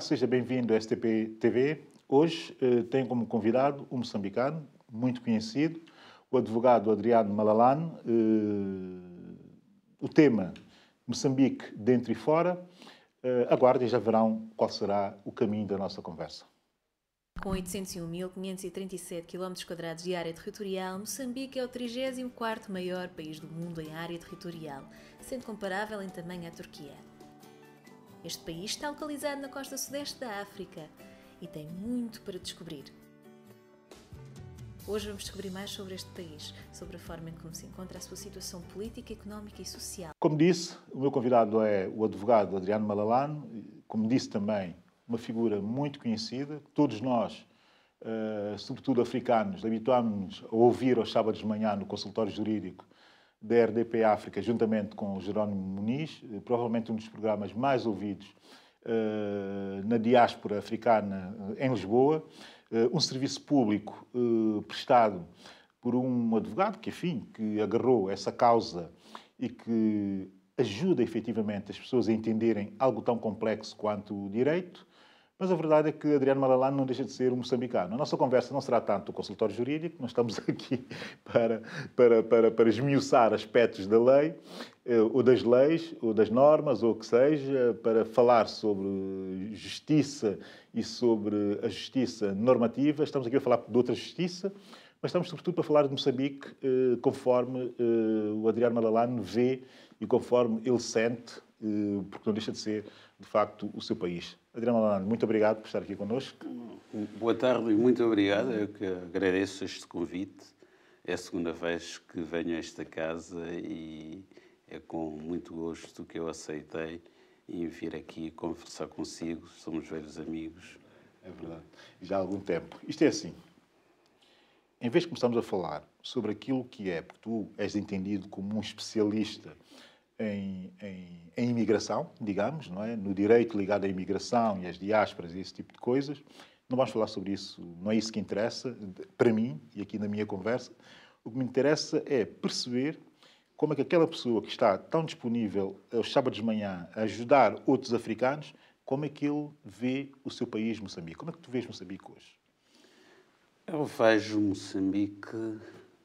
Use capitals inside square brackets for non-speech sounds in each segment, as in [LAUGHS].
seja bem-vindo à STP TV. Hoje eh, tem como convidado um moçambicano muito conhecido, o advogado Adriano Malalane. Eh, o tema Moçambique dentro e fora. Eh, aguardem, já verão qual será o caminho da nossa conversa. Com 801.537 km de área territorial, Moçambique é o 34 maior país do mundo em área territorial, sendo comparável em tamanho à Turquia. Este país está localizado na costa sudeste da África e tem muito para descobrir. Hoje vamos descobrir mais sobre este país, sobre a forma em como se encontra a sua situação política, económica e social. Como disse, o meu convidado é o advogado Adriano Malalano, como disse também, uma figura muito conhecida, que todos nós, eh, sobretudo africanos, habituámos a ouvir aos sábados de manhã no consultório jurídico da RDP África, juntamente com o Jerónimo Muniz, eh, provavelmente um dos programas mais ouvidos uh, na diáspora africana eh, em Lisboa. Uh, um serviço público uh, prestado por um advogado que, enfim, que agarrou essa causa e que ajuda efetivamente as pessoas a entenderem algo tão complexo quanto o direito. Mas a verdade é que Adriano Malalano não deixa de ser um moçambicano. A nossa conversa não será tanto do consultório jurídico, nós estamos [LAUGHS] aqui para, para, para, para esmiuçar aspectos da lei, eh, ou das leis, ou das normas, ou o que seja, para falar sobre justiça e sobre a justiça normativa. Estamos aqui a falar de outra justiça mas estamos sobretudo para falar de Moçambique eh, conforme eh, o Adriano Malalane vê e conforme ele sente, eh, porque não deixa de ser, de facto, o seu país. Adriano Malalane, muito obrigado por estar aqui connosco. Boa tarde e muito obrigado. Eu que agradeço este convite. É a segunda vez que venho a esta casa e é com muito gosto que eu aceitei em vir aqui conversar consigo. Somos velhos amigos. É verdade. Já há algum tempo. Isto é assim em vez de começarmos a falar sobre aquilo que é, porque tu és entendido como um especialista em, em, em, imigração, digamos, não é? no direito ligado à imigração e às diásporas e esse tipo de coisas, não vamos falar sobre isso, não é isso que interessa para mim e aqui na minha conversa. O que me interessa é perceber como é que aquela pessoa que está tão disponível aos sábados de manhã a ajudar outros africanos, como é que ele vê o seu país, Moçambique? Como é que tu vês Moçambique hoje? Eu vejo Moçambique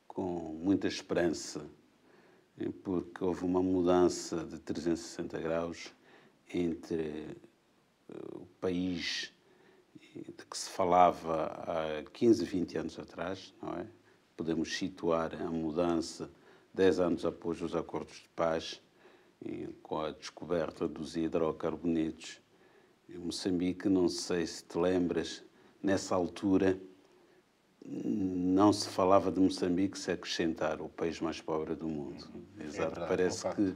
com muita esperança, porque houve uma mudança de 360 graus entre eh, o país de que se falava há 15, 20 anos atrás, não é? Podemos situar a mudança 10 anos após os acordos de paz, com a descoberta dos hidrocarbonetos. Em Moçambique, não sei se te lembras, nessa altura não se falava de Moçambique se acrescentar o país mais pobre do mundo. Uhum. É Exato. É verdade, Parece que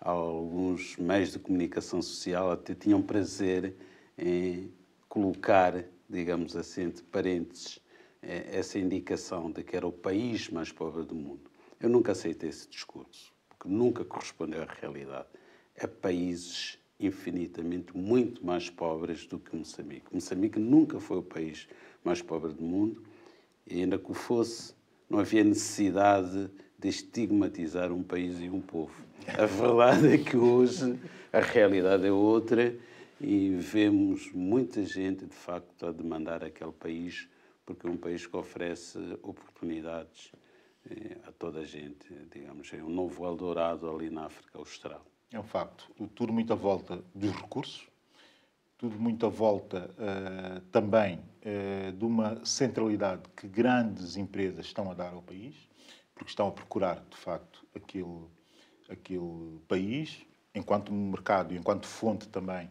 alguns meios de comunicação social até tinham prazer em colocar, digamos assim, entre parênteses, eh, essa indicação de que era o país mais pobre do mundo. Eu nunca aceitei esse discurso, porque nunca correspondeu à realidade. Há é países infinitamente muito mais pobres do que Moçambique. Moçambique nunca foi o país mais pobre do mundo e ainda que o fosse, não havia necessidade de estigmatizar um país e um povo. A verdade é que hoje a realidade é outra e vemos muita gente, de facto, a demandar aquele país, porque é um país que oferece oportunidades eh, a toda a gente. Digamos, é um novo Eldorado ali na África Austral. É um facto. Tudo muito à volta dos recursos, tudo muito à volta uh, também uh, de uma centralidade que grandes empresas estão a dar ao país, porque estão a procurar, de facto, aquele, aquele país, enquanto mercado, enquanto fonte também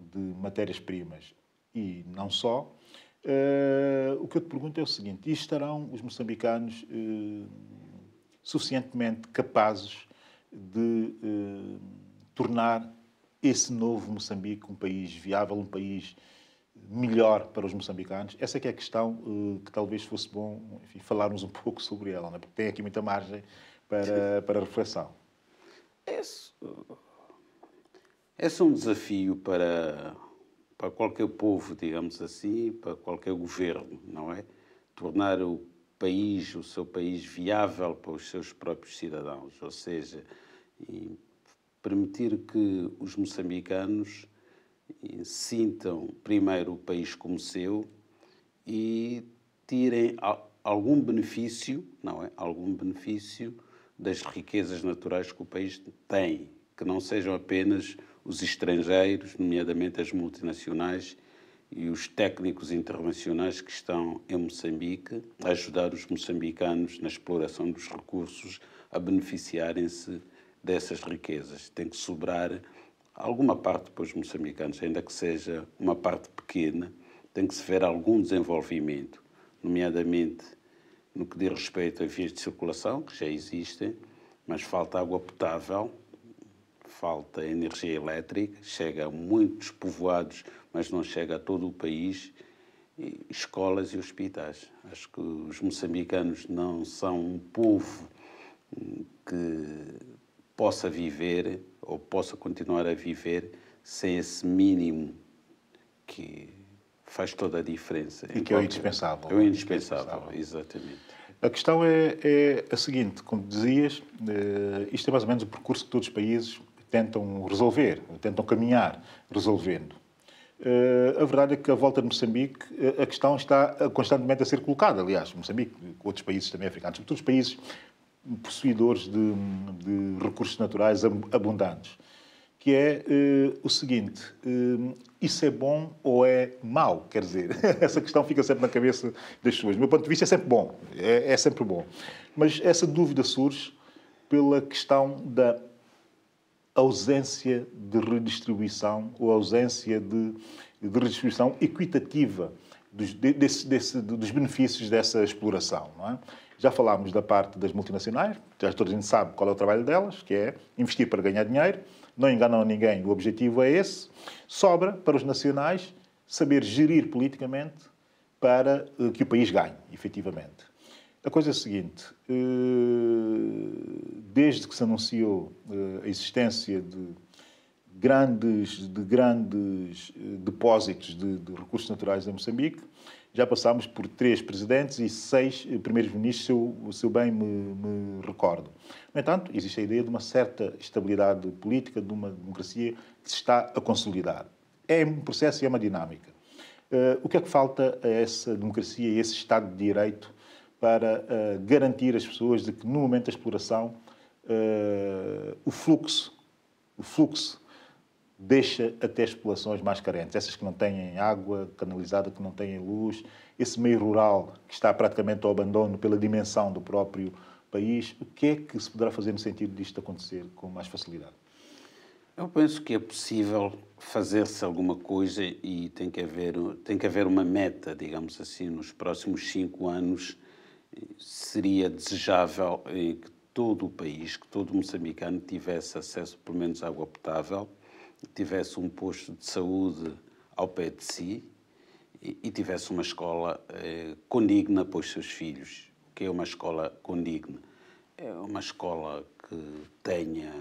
de matérias-primas e não só. Uh, o que eu te pergunto é o seguinte: e estarão os moçambicanos suficientemente capazes de tornar esse novo Moçambique um país viável, um país melhor para os moçambicanos? Essa é que é a questão eh, que talvez fosse bom enfim, falarmos um [LAUGHS] pouco sobre ela, é? porque tem aqui muita margem para, para reflexão. Esse, esse é um desafio para, para qualquer povo, digamos assim, para qualquer governo, não é? Tornar o país, o seu país, viável para os seus próprios cidadãos, ou seja, permitir que os moçambicanos sintam primeiro o país como seu e tirem algum benefício, não é? Algum benefício das riquezas naturais que o país tem, que não sejam apenas os estrangeiros, nomeadamente as multinacionais e os técnicos internacionais que estão em Moçambique, a ajudar os moçambicanos na exploração dos recursos, a beneficiarem-se dessas riquezas. Tem que sobrar alguma parte para os moçambicanos, ainda que seja uma parte pequena, tem que se ver algum desenvolvimento, nomeadamente no que diz respeito a vias de circulação, que já existem, mas falta água potável, falta energia elétrica, chega a muitos povoados, mas não chega a todo o país, e escolas e hospitais. Acho que os moçambicanos não são um povo que possa viver ou possa continuar a viver sem esse mínimo que faz toda a diferença. E que é o indispensável. É o é indispensável, exatamente. A questão é, é, a seguinte, como dizias, eh, isto é mais ou menos o percurso que todos os países tentam resolver, tentam caminhar resolvendo. Uh, a verdade é que a volta de Moçambique, eh, a questão está constantemente a ser colocada. Aliás, Moçambique, outros países também africanos, todos os países possuidores de, de recursos naturais abundantes, que é eh, o seguinte: eh, isso é bom ou é mau? Quer dizer, [LAUGHS] essa questão fica sempre na cabeça das pessoas. Do meu ponto de vista, é sempre bom, é, é sempre bom. Mas essa dúvida surge pela questão da ausência de redistribuição ou ausência de, de redistribuição equitativa dos, desse, desse, dos benefícios dessa exploração. Não é? Já falámos da parte das multinacionais, já toda a gente sabe qual é o trabalho delas, que é investir para ganhar dinheiro, não enganam ninguém, o objetivo é esse. Sobra para os nacionais saber gerir politicamente para eh, que o país ganhe, efetivamente. A coisa é a seguinte: eh, desde que se anunciou eh, a existência de grandes, de grandes depósitos de, de recursos naturais em Moçambique, já passámos por três presidentes e seis eh, primeiros-ministros, se, eu, se eu bem me, me, recordo. No entanto, existe a ideia de uma certa estabilidade política, de uma democracia que se está a consolidar. É um processo e é uma dinâmica. Uh, o que é que falta a essa democracia e a esse Estado de Direito para uh, garantir às pessoas de que, no momento da exploração, uh, o fluxo, o fluxo deixa até as populações mais carentes, essas que não têm água canalizada, que não têm luz, esse meio rural que está praticamente ao abandono pela dimensão do próprio país. O que é que se poderá fazer no sentido disto acontecer com mais facilidade? Eu penso que é possível fazer-se alguma coisa e tem que, haver, tem que haver uma meta, digamos assim, nos próximos cinco anos. Seria desejável eh, que todo o país, que todo o moçambicano tivesse acesso, pelo menos, à água potável tivesse um posto de saúde ao pé de si e, e tivesse uma escola eh, condigna para os seus filhos. O que é uma escola condigna? É uma escola que tenha,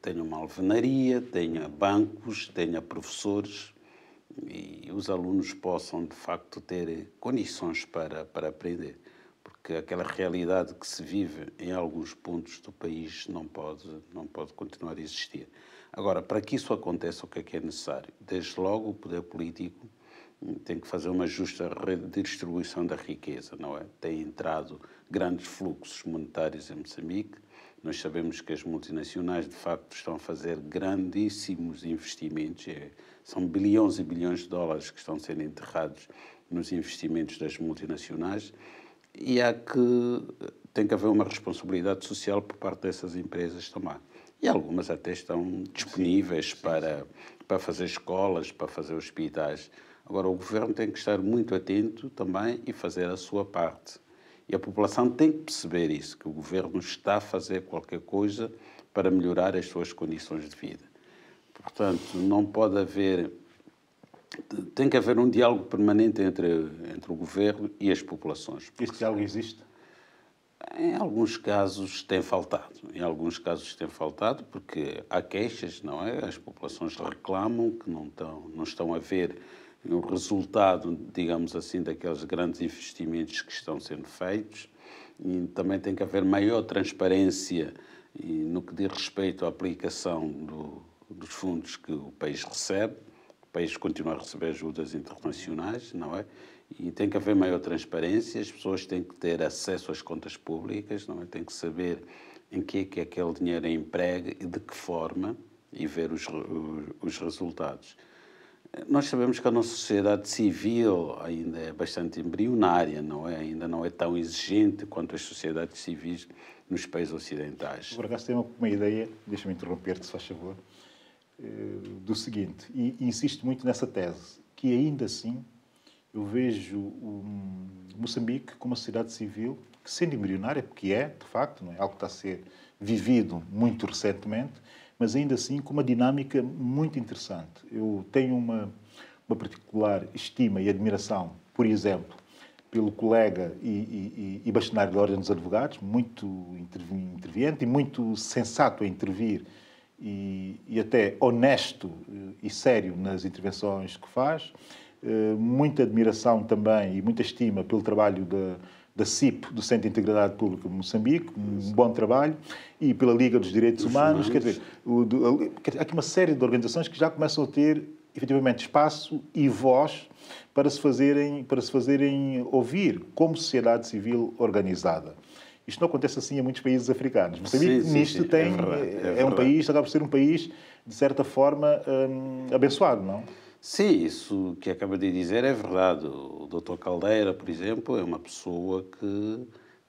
tenha uma alvenaria, tenha bancos, tenha professores e os alunos possam, de facto, ter condições para, para aprender. Porque aquela realidade que se vive em alguns pontos do país não pode, não pode continuar a existir. Agora, para que isso aconteça, o que é que é necessário? Desde logo, o poder político hum, tem que fazer uma justa redistribuição da riqueza, não é? Tem entrado grandes fluxos monetários em Moçambique. Nós sabemos que as multinacionais, de facto, estão a fazer grandíssimos investimentos. É, são bilhões e bilhões de dólares que estão sendo enterrados nos investimentos das multinacionais. E há que tem que haver uma responsabilidade social por parte dessas empresas também e algumas até estão disponíveis sim, sim, para, para fazer escolas, para fazer hospitais. Agora, o governo tem que estar muito atento também e fazer a sua parte. E a população tem que perceber isso, que o governo está a fazer qualquer coisa para melhorar as suas condições de vida. Portanto, não pode haver. Tem que haver um diálogo permanente entre, entre o governo e as populações. Este diálogo existe? Em alguns casos tem faltado, em alguns casos tem faltado, porque há queixas, não é? As populações reclamam que não estão, não estão a ver o resultado, digamos assim, daqueles grandes investimentos que estão sendo feitos. E também tem que haver maior transparência no que diz respeito à aplicação do, dos fundos que o país recebe. O país continua a receber ajudas internacionais, não é? E tem que haver maior transparência, as pessoas têm que ter acesso às contas públicas, não é? têm que saber em que é que aquele dinheiro é emprego e de que forma, e ver os, os resultados. Nós sabemos que a nossa sociedade civil ainda é bastante embrionária, não é? Ainda não é tão exigente quanto as sociedades civis nos países ocidentais. Por acaso tem uma, uma ideia, deixa-me interromper-te, se faz favor, eh, do seguinte, e insisto muito nessa tese, que ainda assim eu vejo o Moçambique como uma sociedade civil que, sendo embrionária, porque é, de facto, não é algo que está a ser vivido muito recentemente, mas ainda assim com uma dinâmica muito interessante. Eu tenho uma, uma particular estima e admiração, por exemplo, pelo colega e, e, e bastonário da Ordem dos Advogados, muito interviente e muito sensato a intervir e, e até honesto eh, e sério nas intervenções que faz eh, muita admiração também e muita estima pelo trabalho da, da CIP, do Centro de Integridade Pública de Moçambique, um bom trabalho, e pela Liga dos Direitos Humanos. Quer dizer, há aqui uma série de organizações que já começam a ter efetivamente espaço e voz para se fazerem, para se fazerem ouvir como sociedade civil organizada. Isto não acontece assim em muitos países africanos. Moçambique, nisto, sim, tem, é, verdade, é, é um país, acaba por ser um país, de certa forma, hum, abençoado, não? Sim, isso que acaba de dizer é verdade. O Dr. Caldeira, por exemplo, é uma pessoa que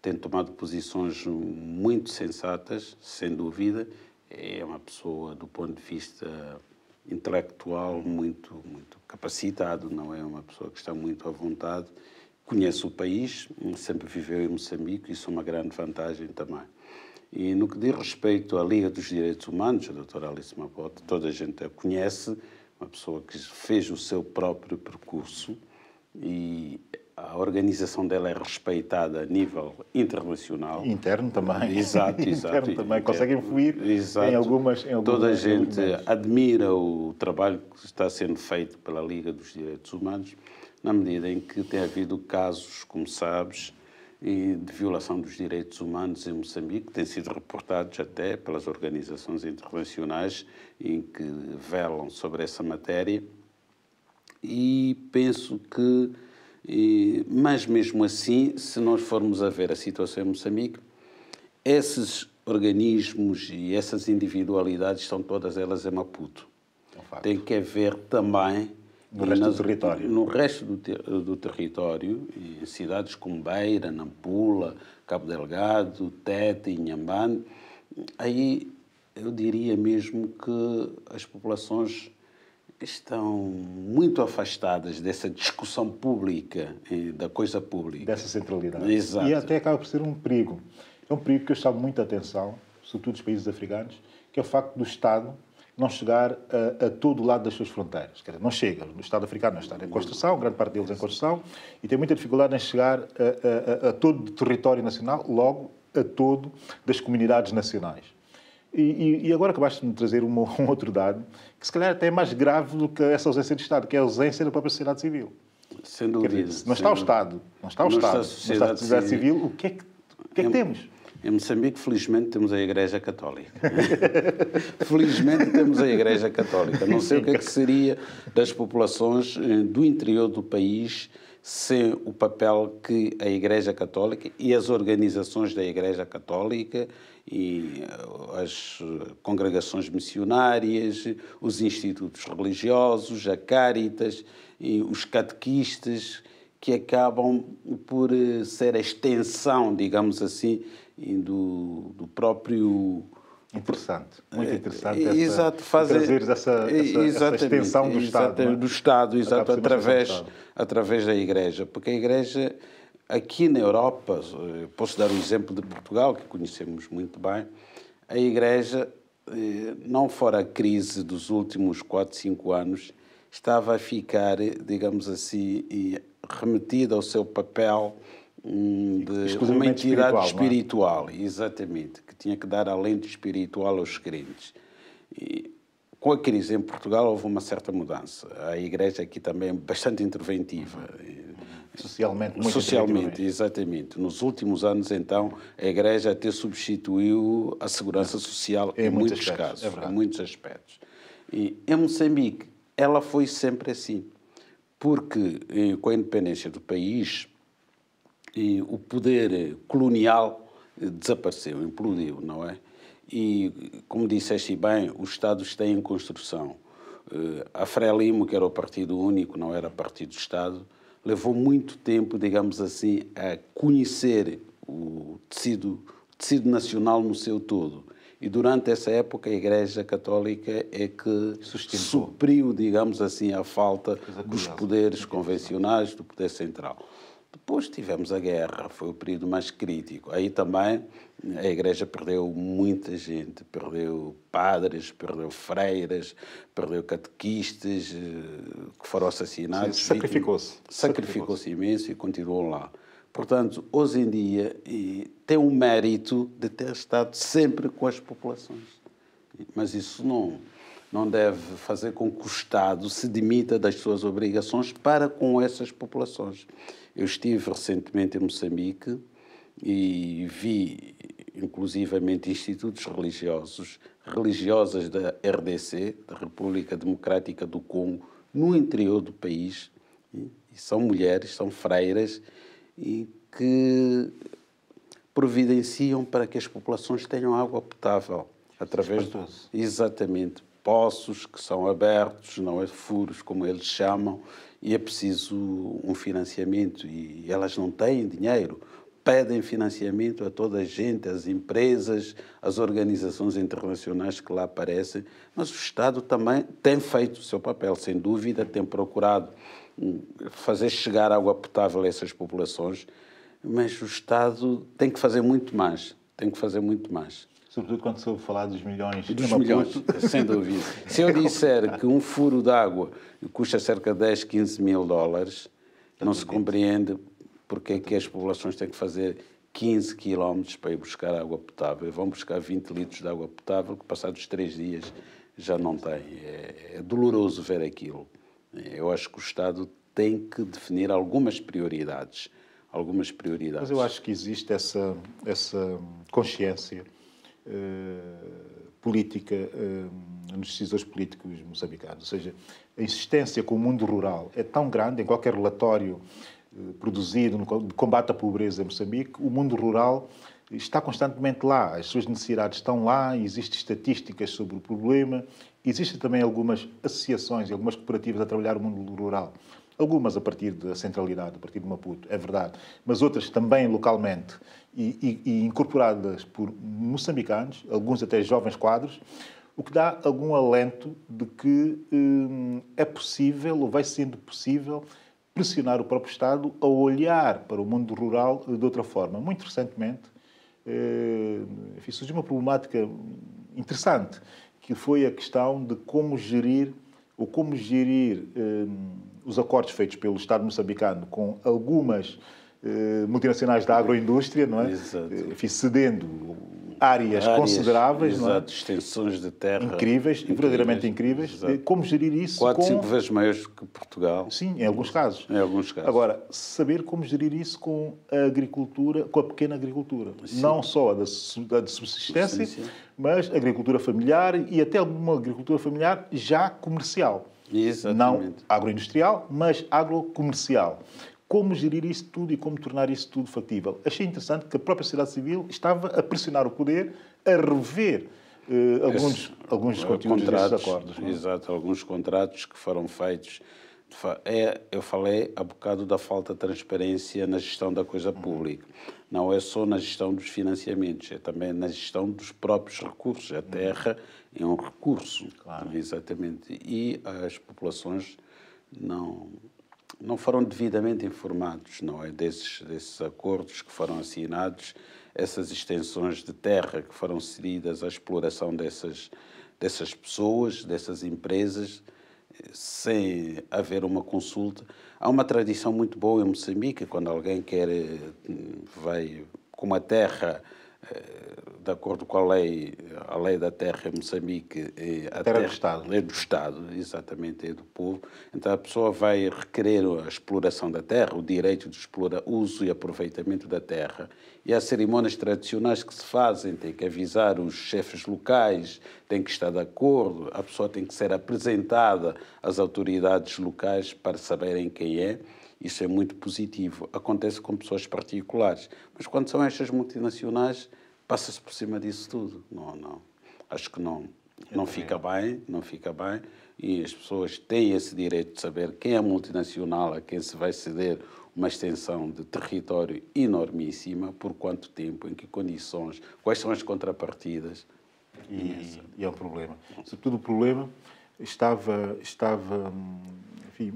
tem tomado posições muito sensatas, sem dúvida. É uma pessoa, do ponto de vista intelectual, muito, muito capacitado, não é uma pessoa que está muito à vontade. Conhece o país, sempre viveu em Moçambique, isso é uma grande vantagem também. E no que diz respeito à Liga dos Direitos Humanos, a doutora Alice Mapote, toda a gente a conhece, uma pessoa que fez o seu próprio percurso e a organização dela é respeitada a nível internacional. Interno também. Exato, [LAUGHS] exato. Interno também. Conseguem fluir exato. em algumas... Em algumas Toda a gente algumas. admira o trabalho que está sendo feito pela Liga dos Direitos Humanos, na medida em que tem havido casos, como sabes, e de violação dos direitos humanos em Moçambique, têm sido reportados até pelas organizações internacionais em que velam sobre essa matéria. E penso que, e, mas mesmo assim, se nós formos a ver a situação em Moçambique, esses organismos e essas individualidades estão todas elas em Maputo. É um Tem que haver também no resto do território? No resto do, ter, do território, em cidades como Beira, Nampula, Cabo Delgado, Tete, Inhambane, aí eu diria mesmo que as populações estão muito afastadas dessa discussão pública, eh, da coisa pública. Dessa centralidade. Exato. E até acaba por ser um perigo. É um perigo que eu chamo muita atenção, sobretudo dos países africanos, que é o facto do Estado não chegar a, a todo o lado das suas fronteiras. Dizer, não chega. no Estado africano está em construção, grande parte deles em construção, e tem muita dificuldade em chegar a, a, a todo o território nacional, logo a todo das comunidades nacionais. E, e, agora acabaste de me trazer um, [LAUGHS] um outro dado, que se calhar até é mais grave do que essa ausência de Estado, que é a ausência da própria sociedade civil. Sem dúvida. não está o Estado, não está o não Estado, está a sociedade, não está a sociedade civil, civil o que é que, o que, é que é temos? Em Moçambique, felizmente, temos a Igreja Católica. [LAUGHS] felizmente, temos a Igreja Católica. Não sei o que, é que seria das populações eh, do interior do país sem o papel que a Igreja Católica e as organizações da Igreja Católica e eh, as eh, congregações missionárias, os institutos religiosos, a Caritas, e os catequistas, que acabam por ser a extensão, digamos assim, e do, do próprio Interessante, é, muito interessante. É, essa, exato, fazer é, essa, essa, essa, extensão do Estado. É? Do Estado, exato, através, Estado. através da Igreja. Porque a Igreja, aqui na Europa, posso dar o um exemplo de Portugal, que conhecemos muito bem, a Igreja, eh, não fora a crise dos últimos 4, 5 anos, estava a ficar, digamos assim, remetida ao seu papel de uma entidade espiritual, é? espiritual é? exatamente, que tinha que dar alento espiritual aos crentes. E, com a crise em Portugal houve uma certa mudança. A igreja aqui também é bastante interventiva. Uhum. Socialmente, muito Socialmente, é exatamente. Nos últimos anos, então, a igreja até substituiu a segurança social em, em muitos, muitos aspectos, é casos, é em muitos aspectos. E em Moçambique, ela foi sempre assim. Porque eh, com a independência do país, e o poder colonial desapareceu, implodiu, não é? E, como disseste bem, os Estados têm construção. Eh, a Frelimo, que era o partido único, não era partido de Estado, levou muito tempo, digamos assim, a conhecer o tecido, o tecido nacional no seu todo. E durante essa época a Igreja Católica é que Sustentou. supriu, digamos assim, a falta dos poderes convencionais, do poder central. Depois tivemos a guerra, foi o período mais crítico. Aí também a igreja perdeu muita gente, perdeu padres, perdeu freiras, perdeu catequistas eh, que foram assassinados. Sacrificou-se. Sacrificou-se imenso e continuou lá. Portanto, hoje em dia tem o mérito de ter estado sempre com as populações. Mas isso não, não deve fazer com que o Estado se demita das suas obrigações para com essas populações. Eu estive recentemente em Moçambique e vi, inclusivamente, institutos religiosos, religiosas da RDC, da República Democrática do Congo, no interior do país. E são mulheres, são freiras, e que providenciam para que as populações tenham água potável através do exatamente poços que são abertos, não é furos como eles chamam, e é preciso um financiamento e elas não têm dinheiro. Pedem financiamento a toda a gente, às empresas, às organizações internacionais que lá aparecem, mas o Estado também tem feito o seu papel, sem dúvida, tem procurado hum, fazer chegar água potável a essas populações, mas o Estado tem que fazer muito mais, tem que fazer muito mais sobretudo quando soube falar dos milhões. Dos é Maputo. milhões, [LAUGHS] sem dúvida. Se eu disser que um furo de água custa cerca de 10, 15 mil dólares, não se compreende porque é que as populações têm que fazer 15 quilómetros para ir buscar água potável. Vão buscar 20 litros de água potável que passados três dias já não têm. É, é doloroso ver aquilo. Eu acho que o Estado tem que definir algumas prioridades. Algumas prioridades. Mas eu acho que existe essa, essa consciência eh, política eh, nos decisores políticos moçambicanos. Ou seja, a insistência com o mundo rural é tão grande, em qualquer relatório eh, produzido de combate à pobreza em Moçambique, o mundo rural está constantemente lá, as suas necessidades estão lá, existem estatísticas sobre o problema, existem também algumas associações e algumas cooperativas a trabalhar o mundo rural. Algumas a partir da centralidade, a partir de Maputo, é verdade, mas outras também localmente e, e, e incorporadas por moçambicanos, alguns até jovens quadros, o que dá algum alento de que hum, é possível, ou vai sendo possível, pressionar o próprio Estado a olhar para o mundo rural eh, de outra forma. Muito recentemente, eh, enfim, surgiu uma problemática interessante, que foi a questão de como gerir ou como gerir eh, os acordos feitos pelo Estado moçambicano com algumas eh, multinacionais da agroindústria, não é? Exato. Eh, enfim, cedendo áreas, áreas consideráveis, exato, não é? extensões de terra incríveis, incríveis verdadeiramente incríveis. Exato. Eh, como gerir isso? Quatro, com... cinco vezes maiores que Portugal. Sim, em alguns casos. Em alguns casos. Agora, saber como gerir isso com a agricultura, com a pequena agricultura, Sim. não só a da, de subsistência, Sim. mas agricultura familiar e até uma agricultura familiar já comercial. Exatamente. Não agroindustrial, mas agrocomercial como gerir isso tudo e como tornar isso tudo factível. Achei interessante que a própria sociedade civil estava a pressionar o poder a rever uh, alguns, Esse, alguns eh, contratos, acordos. É? Exato, alguns contratos que foram feitos. É, eu falei há bocado da falta de transparência na gestão da coisa uhum. pública. Não é só na gestão dos financiamentos, é também na gestão dos próprios recursos. A uhum. terra é um recurso, claro. exatamente. E as populações não não foram devidamente informados, não é? Desses, desses acordos que foram assinados, essas extensões de terra que foram cedidas à exploração dessas, dessas pessoas, dessas empresas, sem haver uma consulta. Há uma tradição muito boa em Moçambique, quando alguém quer, eh, vai com uma terra eh, de acordo com a lei, a lei da terra em Moçambique, é a terra, terra do Estado. É do Estado, exatamente, é do povo. Então a pessoa vai requerer a exploração da terra, o direito de explorar, uso e aproveitamento da terra. E há cerimônias tradicionais que se fazem, tem que avisar os chefes locais, tem que estar de acordo, a pessoa tem que ser apresentada às autoridades locais para saberem quem é. Isso é muito positivo. Acontece com pessoas particulares, mas quando são estas multinacionais, passa-se por cima disso tudo. Não, não. Acho que não. não fica bem, não fica bem. E as pessoas têm esse direito de saber quem é a multinacional, a quem se vai ceder uma extensão de território enormíssima, por quanto tempo, em que condições, quais são as contrapartidas. E, e é um problema. Sobretudo o problema estava, estava hum, enfim,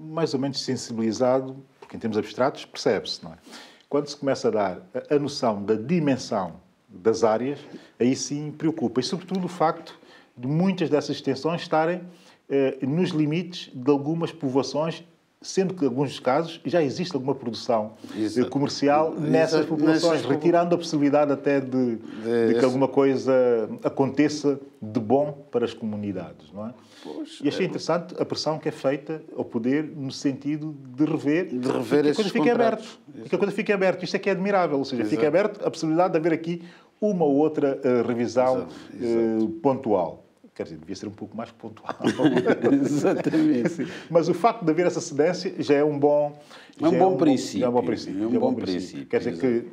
mais ou menos sensibilizado, porque em termos abstratos percebe-se, não é? Quando se começa a dar a noção da dimensão das áreas, aí sim preocupa. E, sobretudo, o facto de muitas dessas extensões estarem eh, nos limites de algumas povoações sendo que, em alguns casos, já existe alguma produção Exato. comercial nessas populações, retirando a possibilidade até de, de, de que alguma coisa aconteça de bom para as comunidades, não é? e achei é... interessante a pressão que é feita ao poder no sentido de rever, de rever que a coisa fique aberta. Que a coisa fique aberta. Isto é que é admirável, ou seja, fica aberto a possibilidade de haver aqui uma ou outra uh, revisão uh, pontual. Quer dizer, devia ser um pouco mais pontual. [LAUGHS] [LAUGHS] Exatamente. Mas o facto de haver essa cedência já é um bom... É um, é é bom princípio. É um é bom princípio. um, bom, princípio. Quer dizer que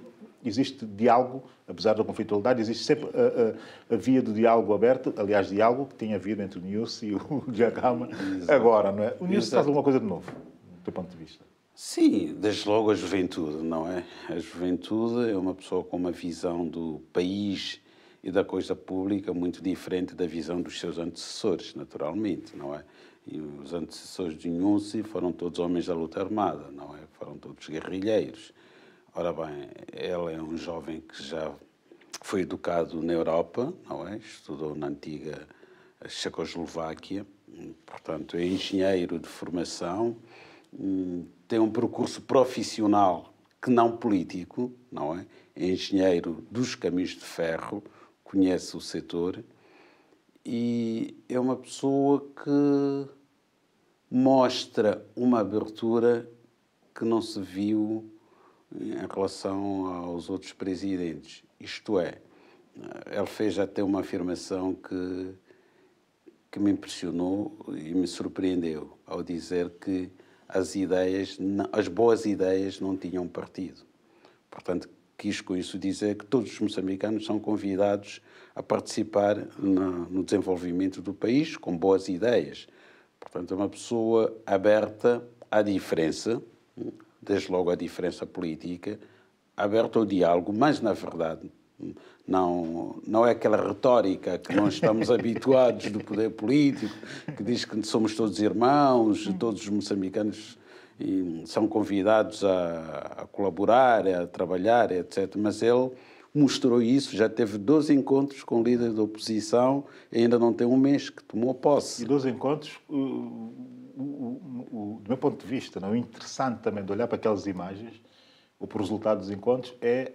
existe diálogo, apesar da conflitualidade, existe sempre a, a, a, via do diálogo aberto, aliás, diálogo que tinha havido entre o Nius e o Diagama [LAUGHS] agora, não é? O Nius faz alguma coisa de novo, do teu ponto de vista? Sim, desde logo a juventude, não é? A juventude é uma pessoa com uma visão do país e da coisa pública muito diferente da visão dos seus antecessores, naturalmente, não é? E os antecessores de Nunzi foram todos homens da luta armada, não é? Foram todos guerrilheiros. Ora bem, ela é um jovem que já foi educado na Europa, não é? Estudou na antiga Checoslováquia, portanto, é engenheiro de formação, hum, tem um percurso profissional que não político, não é? É engenheiro dos caminhos de ferro, conhece o setor e é uma pessoa que mostra uma abertura que não se viu em relação aos outros presidentes. Isto é, ele fez até uma afirmação que, que me impressionou e me surpreendeu ao dizer que as ideias, as boas ideias não tinham partido. Portanto, Quis com isso dizer que todos os moçambicanos são convidados a participar no, no desenvolvimento do país com boas ideias. Portanto, é uma pessoa aberta à diferença, desde logo à diferença política, aberta ao diálogo, mas, na verdade, não, não é aquela retórica que nós estamos [LAUGHS] habituados do poder político, que diz que somos todos irmãos, todos os moçambicanos e são convidados a, a colaborar, a trabalhar, etc. Mas ele mostrou isso, já teve 12 encontros com líderes da oposição, ainda não tem um mês que tomou posse. E 12 encontros, o, o, o, do meu ponto de vista, não, o interessante também de olhar para aquelas imagens, O resultado dos encontros, é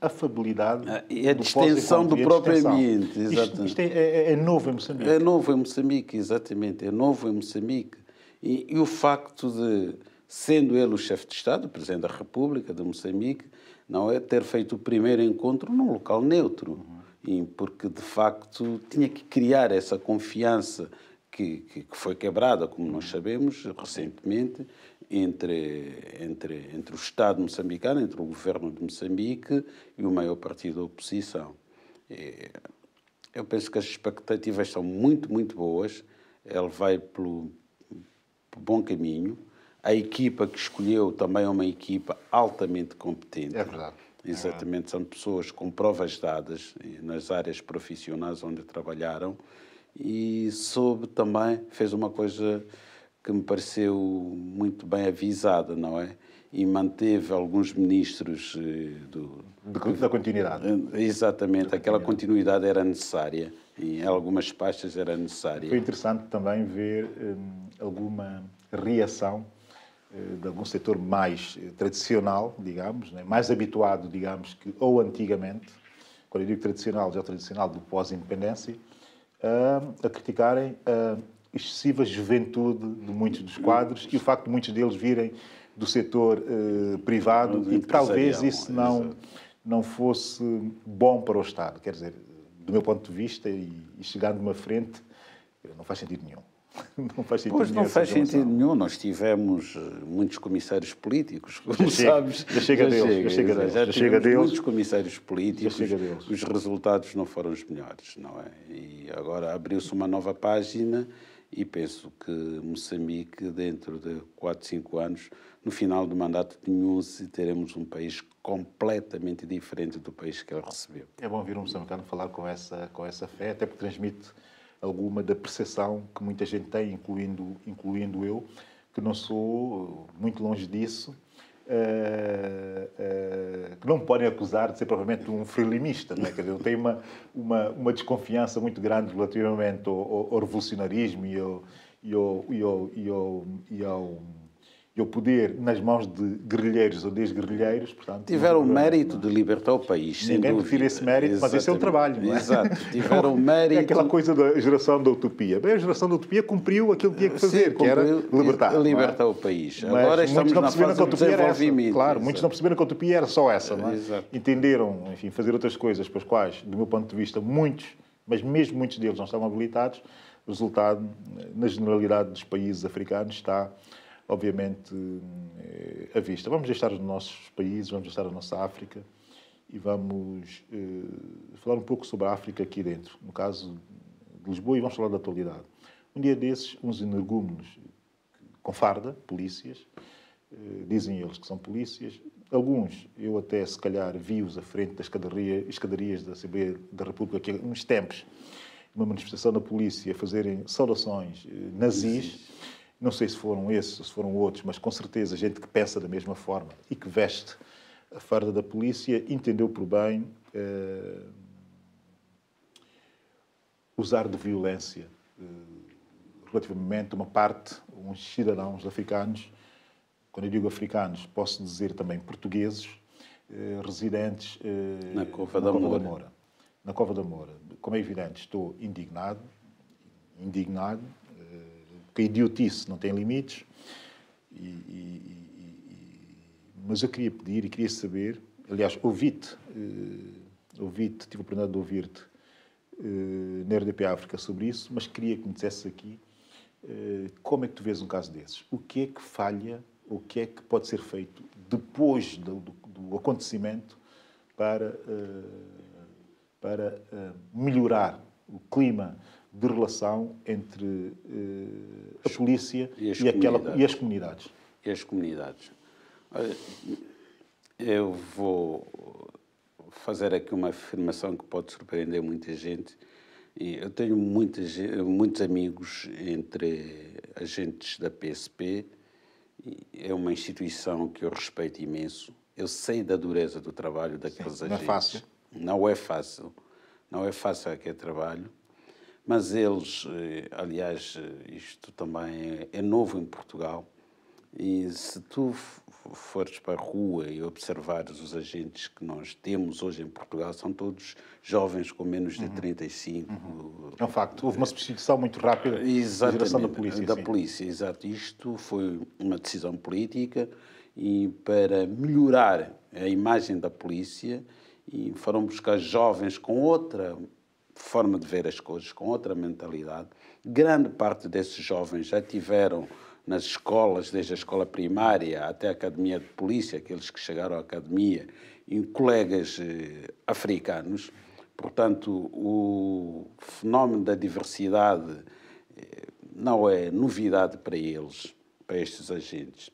a afabilidade ah, e a do distensão do próprio ambiente. Exatamente. Isto, isto é, é, é, novo em Moçambique. É novo em Moçambique, exatamente. É novo em Moçambique. E, e o facto de, sendo ele o chefe de Estado, o Presidente da República de Moçambique, não é ter feito o primeiro encontro num local neutro, uhum. porque de facto tinha que criar essa confiança que, que, que foi quebrada, como nós sabemos, recentemente, entre, entre, entre o Estado moçambicano, entre o governo de Moçambique e o maior partido da oposição. E eu penso que as expectativas são muito, muito boas. Ele vai pelo, bom caminho. A equipa que escolheu também é uma equipa altamente competente. É verdade. Exatamente, é. são pessoas com provas dadas nas áreas profissionais onde trabalharam e soube também, fez uma coisa que me pareceu muito bem avisada, não é? E manteve alguns ministros eh, do, da continuidade. Eh, exatamente, da continuidade. aquela continuidade era necessária em algumas pastas era necessária. Foi interessante também ver hum, alguma reação eh, de algum setor mais eh, tradicional, digamos, né? mais habituado, digamos, que ou antigamente, quando eu digo tradicional, já é tradicional do pós-independência, a, hum, a criticarem a excessiva juventude de muitos dos quadros e o facto de muitos deles virem do setor eh, privado e talvez isso não, não fosse bom para o Estado. Quer dizer, do meu ponto de vista, e, e chegar numa frente, eh, não faz sentido nenhum. [LAUGHS] Não faz sentido pois não faz sentido nenhum. Nós tivemos eh, muitos comissários políticos, como já sabes. Já chega já deles. Já chega, deles. Já, já chega deles. Muitos comissários políticos. Já chega deles. Os resultados não foram os melhores, não é? E agora abriu-se uma nova página e penso que Moçambique, dentro de 4, 5 anos, no final do mandato de 11 teremos um país completamente diferente do país que ele recebeu. É bom ouvir um moçambicano falar com essa, com essa fé, até porque transmite alguma da percepção que muita gente tem, incluindo, incluindo eu, que não sou muito longe disso, eh, eh, que não me podem acusar de ser provavelmente um freelimista. Né? Quer dizer, eu tenho uma, uma, uma desconfiança muito grande relativamente ao, ao, ao revolucionarismo e ao, e ao, e ao, e ao, e ao e o poder nas mãos de guerrilheiros ou desguerrilheiros, portanto... Tiveram o mérito não. de libertar o país, sem Ninguém retira esse mérito, Exatamente. mas esse é o trabalho, não é? Exato, [LAUGHS] tiveram o é mérito... É aquela coisa da geração da utopia. Bem, a geração da utopia cumpriu aquilo que tinha que fazer, Sim, que era libertar. É? Libertar é? o país. Mas Agora estamos não na fase que a utopia era essa. Claro, Exato. muitos não perceberam que a utopia era só essa, não é? Exato. Entenderam, enfim, fazer outras coisas para as quais, do meu ponto de vista, muitos, mas mesmo muitos deles não estavam habilitados, o resultado, na generalidade dos países africanos, está obviamente, eh, à vista. Vamos deixar os nossos países, vamos deixar a nossa África e vamos eh, falar um pouco sobre a África aqui dentro, no caso de Lisboa, e vamos falar da atualidade. Um dia desses, uns energúmenos com farda, polícias, eh, dizem eles que são polícias, alguns, eu até se calhar vi-os à frente das escadaria, escadarias da CB da República, que uns tempos, uma manifestação da polícia, fazerem saudações eh, nazis. Isso não sei se foram esses ou se foram outros, mas com certeza gente que pensa da mesma forma e que veste a farda da polícia entendeu por bem eh, usar de violência eh, relativamente a uma parte, uns cidadãos africanos, quando eu digo africanos, posso dizer também portugueses, eh, residentes na Cova, na da, da Moura. Na Cova da Moura. Como é evidente, estou indignado, indignado porque a é idiotice não tem limites. E, e, e, mas eu queria pedir e queria saber, aliás, ouvi-te, uh, eh, ouvi-te, tive a oportunidade de ouvir-te uh, na RDP África sobre isso, mas queria que me dissesse aqui uh, como é que tu vês um caso desses? O que é que falha, o que é que pode ser feito depois do, do, do acontecimento para, para melhorar o clima de relação entre uh, a polícia e as, e, aquela, e as comunidades. E as comunidades. Eu vou fazer aqui uma afirmação que pode surpreender muita gente. Eu tenho muitas, muitos amigos entre agentes da PSP. É uma instituição que eu respeito imenso. Eu sei da dureza do trabalho daqueles Sim, agentes. Não é fácil. Não é fácil. Não é fácil aquele trabalho. Mas eles, eh, aliás, eh, isto também é, é novo em Portugal, e se tu fores para a rua e observares os agentes que nós temos hoje em Portugal, são todos jovens com menos de uhum. 35. Uhum. É um facto. Houve uma substituição muito rápida Exatamente, da da polícia. Da sim. polícia, exato. Isto foi uma decisão política e para melhorar a imagem da polícia e foram buscar jovens com outra forma de ver as coisas, com outra mentalidade. Grande parte desses jovens já tiveram nas escolas, desde a escola primária até a academia de polícia, aqueles que chegaram à academia, em colegas eh, africanos. Portanto, o fenómeno da diversidade eh, não é novidade para eles, para estes agentes.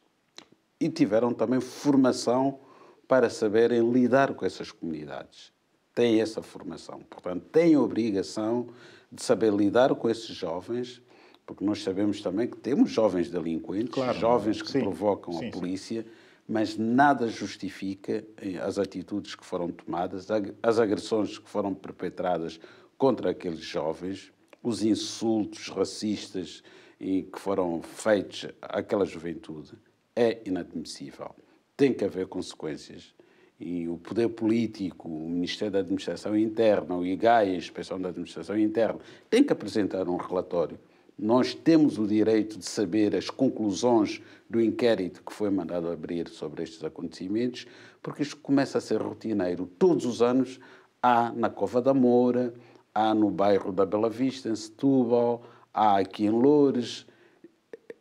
E tiveram também formação para saberem lidar com essas comunidades têm essa formação. Portanto, têm a obrigação de saber lidar com esses jovens, porque nós sabemos também que temos jovens delinquentes, claro, jovens que sim, provocam sim, a polícia, sim. mas nada justifica eh, as atitudes que foram tomadas, as agressões que foram perpetradas contra aqueles jovens, os insultos racistas que foram feitos àquela juventude. É inadmissível. Tem que haver consequências e o poder político, o Ministério da Administração Interna, o IGAI, a Inspeção da Administração Interna, tem que apresentar um relatório. Nós temos o direito de saber as conclusões do inquérito que foi mandado abrir sobre estes acontecimentos, porque isto começa a ser rotineiro. Todos os anos há na Cova da Moura, há no bairro da Bela Vista, em Setúbal, há aqui em Loures,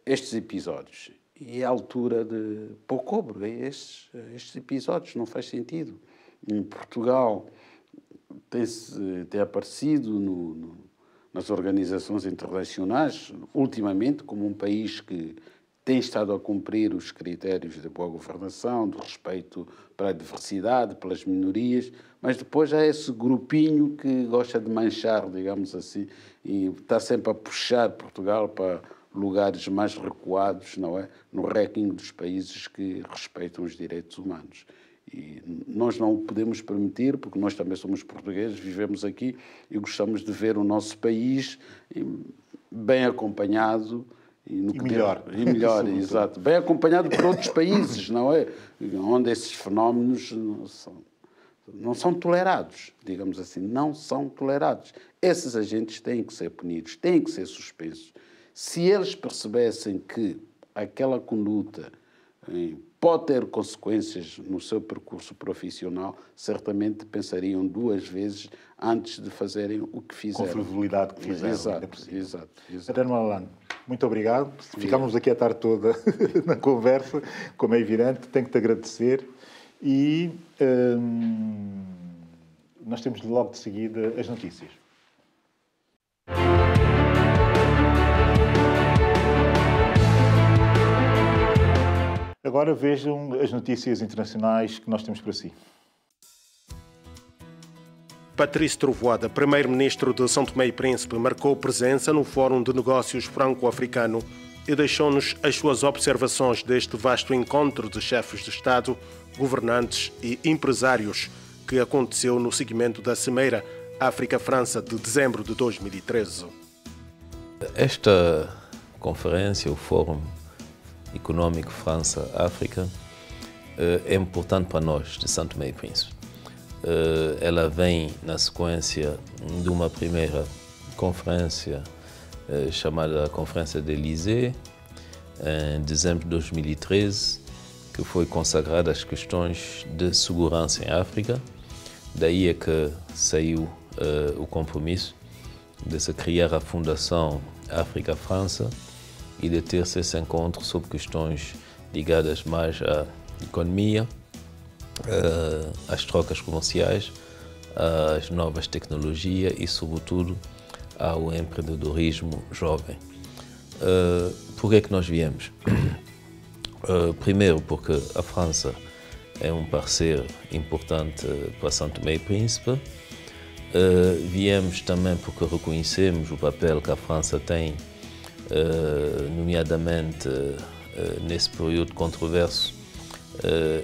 estes episódios e é a altura de pôr cobro estes, estes episódios, não faz sentido. Em Portugal tem-se tem aparecido no, no, nas organizações internacionais, ultimamente, como um país que tem estado a cumprir os critérios de boa governação, do respeito para a diversidade, pelas minorias, mas depois há esse grupinho que gosta de manchar, digamos assim, e está sempre a puxar Portugal para lugares mais recuados, não é, no ranking dos países que respeitam os direitos humanos. E nós não o podemos permitir, porque nós também somos portugueses, vivemos aqui e gostamos de ver o nosso país bem acompanhado. E, e melhor. E [LAUGHS] é melhor, exato. Bem acompanhado por outros países, não é? Onde esses fenómenos não são, não são tolerados, digamos assim, não são tolerados. Esses agentes têm que ser punidos, têm que ser suspensos. Se eles percebessem que aquela conduta eh, pode ter consequências no seu percurso profissional, certamente pensariam duas vezes antes de fazerem o que fizeram. Com a frivolidade que fizeram. Exato, exato. exato. Adriano muito obrigado. Ficámos aqui a tarde toda [LAUGHS] na conversa, como é evidente, tenho que te agradecer. E hum, nós temos logo de seguida as notícias. Agora vejam as notícias internacionais que nós temos para si. Patrício Trovoada, primeiro-ministro de São Tomé e Príncipe, marcou presença no Fórum de Negócios Franco-Africano e deixou-nos as suas observações deste vasto encontro de chefes de Estado, governantes e empresários que aconteceu no seguimento da Cimeira África-França de dezembro de 2013. Esta conferência, o Fórum econômico França-África, eh, é importante para nós, de Santo Meio Príncipe. Eh, ela vem na sequência de uma primeira conferência eh, chamada Conferência de Élysée, em dezembro de 2013, que foi consagrada às questões de segurança em África. Daí é que saiu o compromisso de se criar a Fundação África-França, e de ter esse encontro sobre questões ligadas mais à economia, eh, às trocas comerciais, às novas tecnologias e, sobretudo, ao empreendedorismo jovem. Uh, por que é que nós viemos? Uh, [COUGHS] primeiro, porque a França é um parceiro importante para Santo Meio Príncipe. Uh, viemos também porque reconhecemos o papel que a França tem eh, nomeadamente eh, eh, nesse período controverso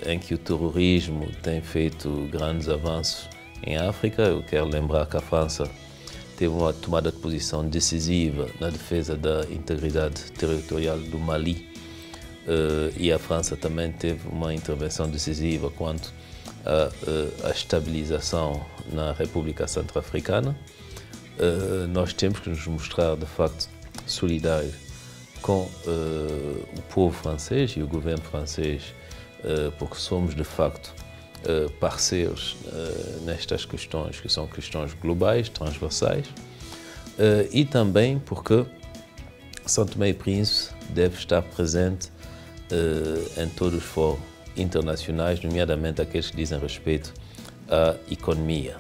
em que o terrorismo tem feito grandes avanços em África. Eu quero lembrar que a França teve uma tomada de posição decisiva na defesa da integridade territorial do Mali e a França também teve uma intervenção decisiva quanto à estabilização na República Centro-Africana. nós temos que nos mostrar, de facto, solidário com uh, o povo francês e o governo francês, uh, porque somos de facto uh, parceiros nestas questões, que são questões globais, transversais, e também porque São Tomé e Príncipe deve estar presente em todos os fóruns internacionais, nomeadamente aqueles que dizem respeito à economia.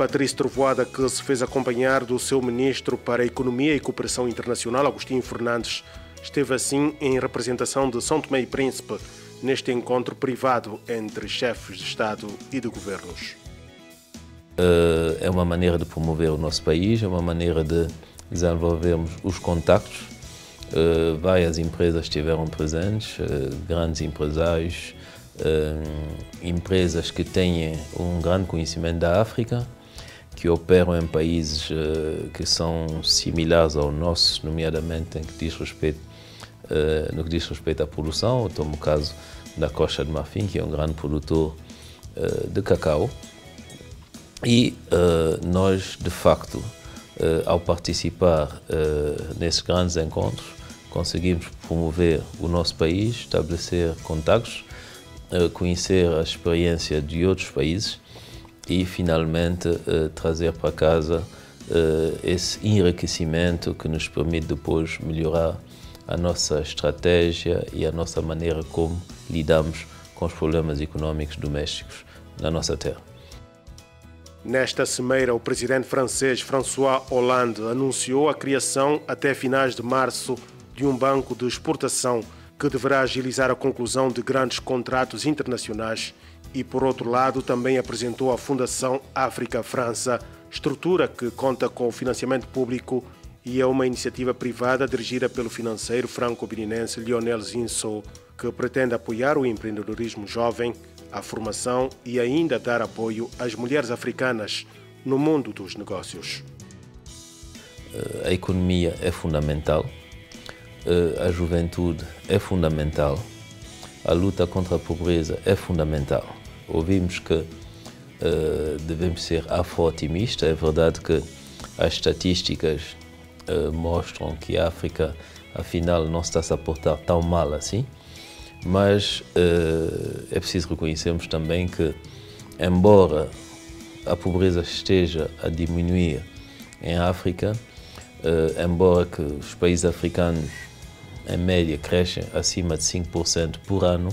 Patrício Trovoada, que se fez acompanhar do seu ministro para Economia e Cooperação Internacional, Agostinho Fernandes, esteve assim em representação de São Tomé e Príncipe neste encontro privado entre chefes de Estado e de governos. Eh, é uma maneira de promover o nosso país, é uma maneira de desenvolvermos os contactos. Eh, várias empresas estiveram presentes, eh, grandes empresários, empresas que têm um grande conhecimento da África, que operam em países eh, que são similares ao nosso, nomeadamente em que diz respeito, eh, no que diz respeito à produção. Eu tomo o caso da Costa de Marfim, que é um grande produtor eh, de cacau. E nós, de facto, ao participar nesses grandes encontros, conseguimos promover o nosso país, estabelecer contactos, conhecer a experiência de outros países e finalmente eh, trazer para casa eh, esse enriquecimento que nos permite depois melhorar a nossa estratégia e a nossa maneira como lidamos com os problemas económicos domésticos na nossa terra. Nesta semeira o presidente francês François Hollande anunciou a criação até finais de março de um banco de exportação que deverá agilizar a conclusão de grandes contratos internacionais e, por outro lado, também apresentou a Fundação África-França, estrutura que conta com o financiamento público e é uma iniciativa privada dirigida pelo financeiro franco-beninense Lionel Zinso, que pretende apoiar o empreendedorismo jovem, a formação e ainda dar apoio às mulheres africanas no mundo dos negócios. Eh, a economia é fundamental eh, a juventude é fundamental, a luta contra a pobreza é fundamental. Ouvimos que uh, devemos ser afro-otimistas, é verdade que as estatísticas uh, mostram que a África, afinal, não está -se a se portar tão mal assim, mas uh, é preciso reconhecermos também que, embora a pobreza esteja a diminuir em África, embora que os países africanos em média, crescem acima de 5% por ano.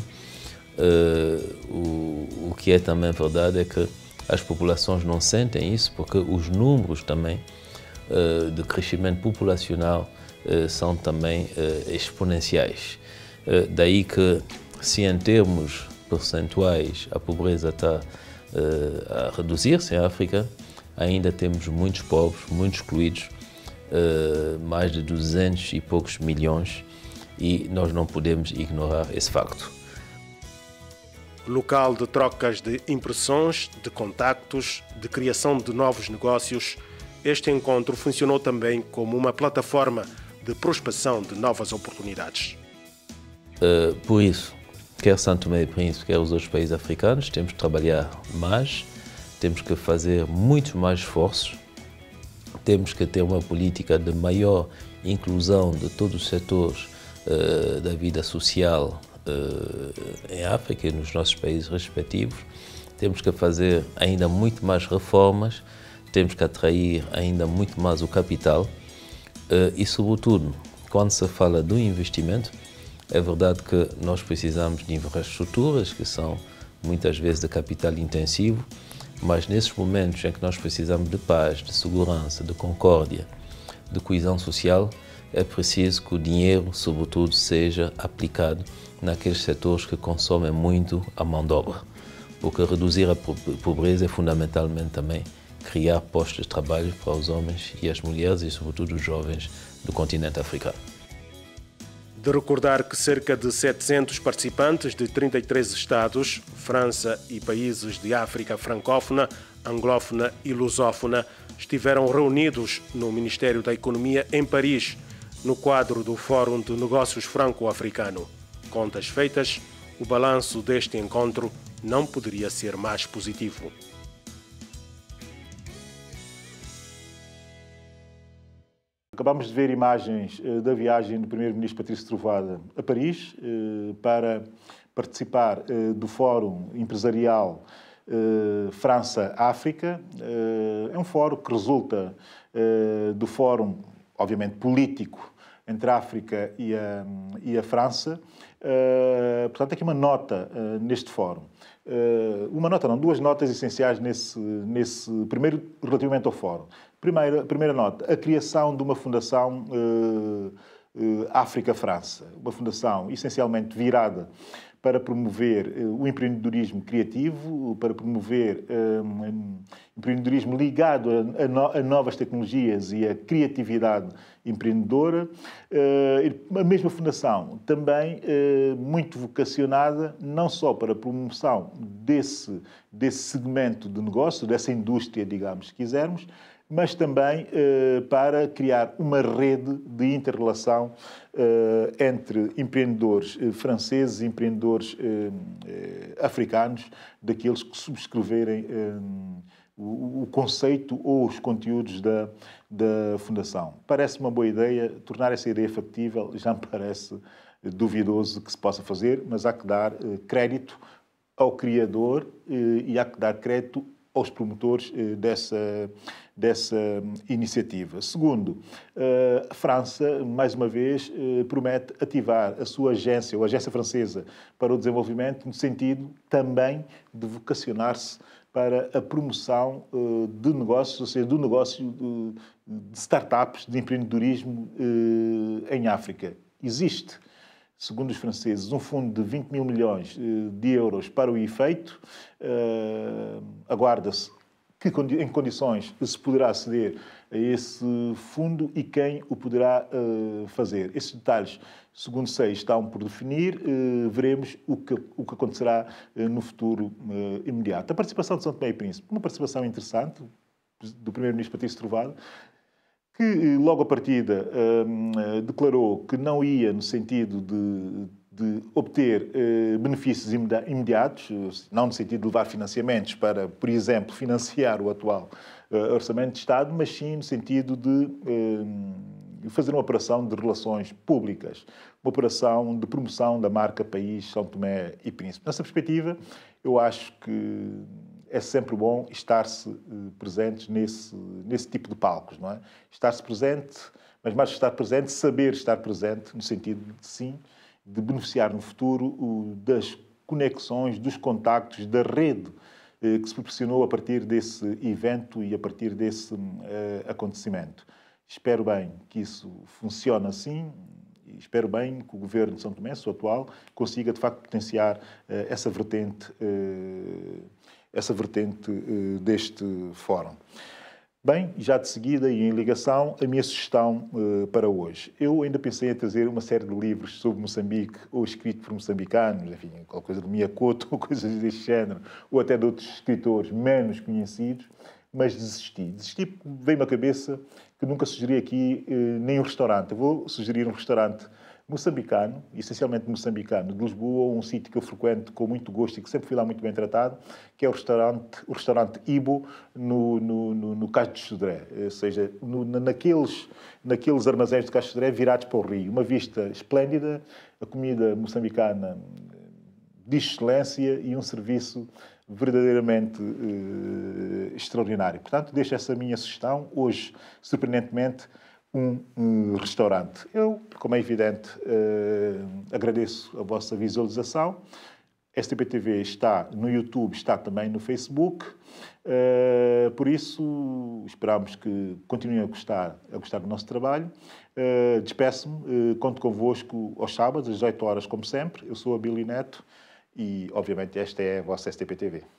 Uh, o, o que é também verdade é que as populações não sentem isso, porque os números também uh, de crescimento populacional uh, são também exponenciais. daí que, se em termos percentuais a pobreza está a reduzir-se em África, ainda temos muitos pobres, muitos excluídos, mais de 200 e poucos milhões e nós não podemos ignorar esse facto. Local de trocas de impressões, de contactos, de criação de novos negócios, este encontro funcionou também como uma plataforma de prospeção de novas oportunidades. Uh, por isso, quer Santo Tomé e Príncipe, quer os outros países africanos, temos que trabalhar mais, temos que fazer muito mais esforços, temos que ter uma política de maior inclusão de todos os setores eh, da vida social uh, em África e nos nossos países respectivos. Temos que fazer ainda muito mais reformas, temos que atrair ainda muito mais o capital uh, e, sobretudo, quando se fala do investimento, é verdade que nós precisamos de infraestruturas que são muitas vezes de capital intensivo, mas nesses momentos em que nós precisamos de paz, de segurança, de concórdia, de coesão social, é preciso que o dinheiro, sobretudo, seja aplicado naqueles setores que consomem muito a mão de obra, porque reduzir a pobreza é fundamentalmente também criar postos de trabalho para os homens e as mulheres e, sobretudo, os jovens do continente africano. De recordar que cerca de 700 participantes de 33 estados, França e países de África francófona, anglófona e lusófona, estiveram reunidos no Ministério da Economia em Paris no quadro do Fórum de Negócios Franco-Africano. Contas feitas, o balanço deste encontro não poderia ser mais positivo. Acabamos de ver imagens eh, da viagem do Primeiro-Ministro Patrício Trovada a Paris eh, para participar eh, do Fórum Empresarial França-África. É um fórum que resulta do Fórum, obviamente, político entre a África e a, e a França. Uh, portanto, aqui uma nota uh, neste fórum. Uh, uma nota, não, duas notas essenciais nesse, nesse primeiro, relativamente ao fórum. Primeira, primeira nota, a criação de uma fundação África-França, uma fundação essencialmente virada para promover eh, o empreendedorismo criativo, para promover eh, um, empreendedorismo ligado a, a, no, a, novas tecnologias e a criatividade empreendedora. Uh, a mesma fundação também uh, muito vocacionada não só para a promoção desse, desse segmento de negócio, dessa indústria, digamos, se quisermos, mas também eh, para criar uma rede de interrelação eh, entre empreendedores eh, franceses e empreendedores eh, eh, africanos, daqueles que subscreverem eh, o, o, conceito ou os conteúdos da, da Fundação. Parece uma boa ideia, tornar essa ideia factível [LAUGHS] já me parece duvidoso que se possa fazer, mas há que dar crédito ao criador e há que dar crédito aos promotores eh, dessa, dessa iniciativa. Segundo, eh, a França, mais uma vez, eh, promete ativar a sua agência, ou agência francesa para o desenvolvimento, no sentido também de vocacionar-se para a promoção de negócios, ou seja, do negócio de startups, de empreendedorismo em África. Existe segundo os franceses, um fundo de 20 mil milhões eh, de euros para o efeito. Eh, aguarda-se que em condições se poderá aceder a esse fundo e quem o poderá uh, fazer. Esses detalhes, segundo sei, estão por definir. Uh, veremos o que, o que acontecerá uh, no futuro imediato. A participação de São Tomé e Príncipe, uma participação interessante do Primeiro-Ministro Patrício Trovado, que logo à partida hum, eh, declarou que não ia no sentido de, de obter eh, benefícios imediatos, não no sentido de levar financiamentos para, por exemplo, financiar o atual eh, Orçamento de Estado, mas sim no sentido de hum, fazer uma operação de relações públicas, uma operação de promoção da marca país São Tomé e Príncipe. Nessa perspectiva, eu acho que é sempre bom estar-se eh, presentes nesse, nesse tipo de palcos, não é? Estar-se presente, mas mais que estar presente, saber estar presente, no sentido de sim, de beneficiar no futuro o, das conexões, dos contactos, da rede eh, que se proporcionou a partir desse evento e a partir desse eh, acontecimento. Espero bem que isso funcione assim, espero bem que o governo de São Tomé, o atual, consiga de facto potenciar eh, essa vertente eh, essa vertente uh, deste fórum. Bem, já de seguida e em ligação, a minha sugestão uh, para hoje. Eu ainda pensei em trazer uma série de livros sobre Moçambique, ou escrito por moçambicanos, enfim, qualquer coisa do Miyakoto, [LAUGHS] ou coisas deste género, ou até de outros escritores menos conhecidos, mas desisti. Desisti veio-me à cabeça que nunca sugeri aqui uh, eh, nem um restaurante. Eu vou sugerir um restaurante moçambicano, essencialmente moçambicano, de Lisboa, um sítio que eu frequento com muito gosto e que sempre fui lá muito bem tratado, que é o restaurante, o restaurante Ibo, no, no, no, no Cais de Sodré, ou seja, no, naqueles, naqueles armazéns de Cais de Sodré virados para o rio. Uma vista esplêndida, a comida moçambicana de excelência e um serviço verdadeiramente eh, extraordinário. Portanto, deixo essa minha sugestão. Hoje, surpreendentemente, um, um restaurante. Eu, como é evidente, uh, agradeço a vossa visualização. STPTV está no YouTube, está também no Facebook. Uh, por isso, esperamos que continuem a gostar, a gostar do nosso trabalho. Uh, Despeço-me, uh, conto convosco aos sábados, às 8 horas, como sempre. Eu sou a Billy Neto e, obviamente, esta é a vossa STPTV.